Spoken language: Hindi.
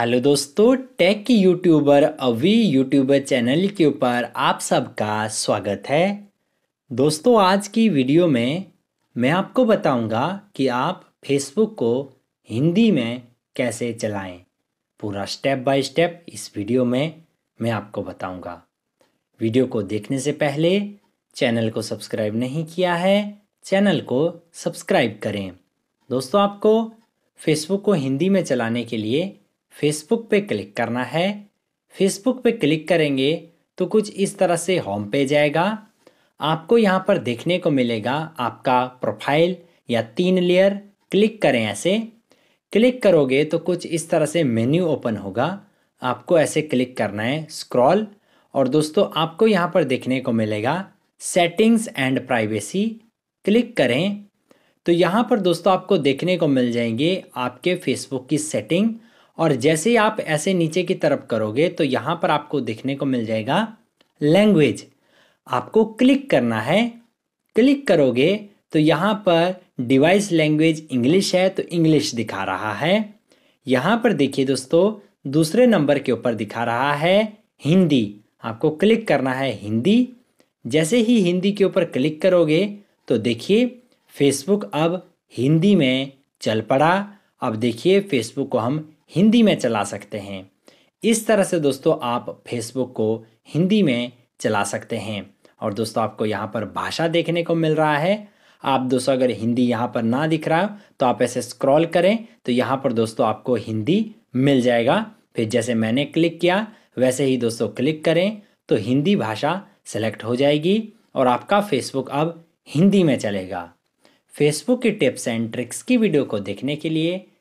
हेलो दोस्तों टेक की यूट्यूबर अवी यूट्यूबर चैनल के ऊपर आप सबका स्वागत है दोस्तों आज की वीडियो में मैं आपको बताऊंगा कि आप फेसबुक को हिंदी में कैसे चलाएं पूरा स्टेप बाय स्टेप इस वीडियो में मैं आपको बताऊंगा वीडियो को देखने से पहले चैनल को सब्सक्राइब नहीं किया है चैनल को सब्सक्राइब करें दोस्तों आपको फेसबुक को हिंदी में चलाने के लिए फेसबुक पे क्लिक करना है फेसबुक पे क्लिक करेंगे तो कुछ इस तरह से होम पेज आएगा आपको यहाँ पर देखने को मिलेगा आपका प्रोफाइल या तीन लेयर क्लिक करें ऐसे क्लिक करोगे तो कुछ इस तरह से मेन्यू ओपन होगा आपको ऐसे क्लिक करना है स्क्रॉल और दोस्तों आपको यहाँ पर देखने को मिलेगा सेटिंग्स एंड प्राइवेसी क्लिक करें तो यहाँ पर दोस्तों आपको देखने को मिल जाएंगे आपके फेसबुक की सेटिंग और जैसे ही आप ऐसे नीचे की तरफ करोगे तो यहाँ पर आपको देखने को मिल जाएगा लैंग्वेज आपको क्लिक करना है क्लिक करोगे तो यहाँ पर डिवाइस लैंग्वेज इंग्लिश है तो इंग्लिश दिखा रहा है यहाँ पर देखिए दोस्तों दूसरे नंबर के ऊपर दिखा रहा है हिंदी आपको क्लिक करना है हिंदी जैसे ही हिंदी के ऊपर क्लिक करोगे तो देखिए फेसबुक अब हिंदी में चल पड़ा अब देखिए फेसबुक को हम हिंदी में चला सकते हैं इस तरह से दोस्तों आप फेसबुक को हिंदी में चला सकते हैं और दोस्तों आपको यहाँ पर भाषा देखने को मिल रहा है आप दोस्तों अगर हिंदी यहाँ पर ना दिख रहा तो आप ऐसे स्क्रॉल करें तो यहाँ पर दोस्तों आपको हिंदी मिल जाएगा फिर जैसे मैंने क्लिक किया वैसे ही दोस्तों क्लिक करें तो हिंदी भाषा सेलेक्ट हो जाएगी और आपका फेसबुक अब हिंदी में चलेगा फेसबुक की टिप्स एंड ट्रिक्स की वीडियो को देखने के लिए